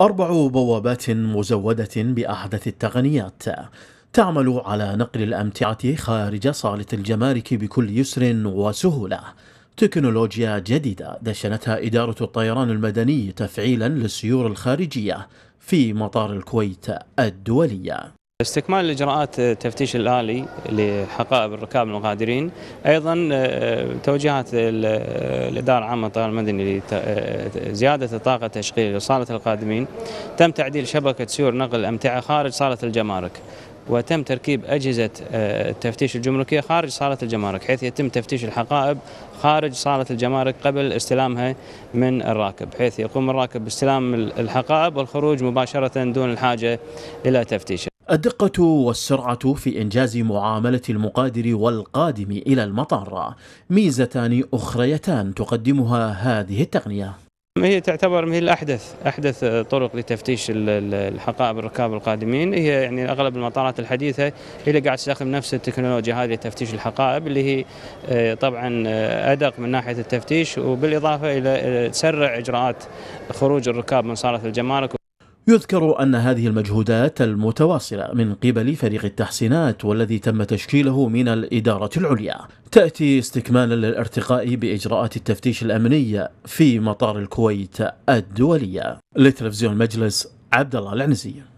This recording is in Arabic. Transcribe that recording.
أربع بوابات مزودة بأحدث التقنيات تعمل على نقل الأمتعة خارج صالة الجمارك بكل يسر وسهولة تكنولوجيا جديدة دشنتها إدارة الطيران المدني تفعيلا للسيور الخارجية في مطار الكويت الدولية استكمال الاجراءات التفتيش الالي لحقائب الركاب المغادرين ايضا آه، توجيهات الاداره العامه للطيران المدني لزياده آه، الطاقه التشغيليه لصاله القادمين تم تعديل شبكه سيور نقل الامتعه خارج صاله الجمارك وتم تركيب أجهزة التفتيش آه، الجمركية خارج صالة الجمارك حيث يتم تفتيش الحقائب خارج صالة الجمارك قبل استلامها من الراكب حيث يقوم الراكب باستلام الحقائب والخروج مباشرة دون الحاجة إلى تفتيش الدقة والسرعة في إنجاز معاملة المقادر والقادم إلى المطار ميزتان أخريتان تقدمها هذه التقنية هي تعتبر من الأحدث أحدث طرق لتفتيش الحقائب الركاب القادمين هي يعني أغلب المطارات الحديثة هي اللي قاعد تستخدم نفس التكنولوجيا هذه لتفتيش الحقائب اللي هي آه، طبعا آه، أدق من ناحية التفتيش وبالإضافة إلى آه، تسرع إجراءات خروج الركاب من صالة الجمارك يذكر أن هذه المجهودات المتواصلة من قبل فريق التحسينات والذي تم تشكيله من الإدارة العليا تأتي استكمالا للارتقاء بإجراءات التفتيش الأمنية في مطار الكويت الدولية لتلفزيون المجلس عبد الله العنزي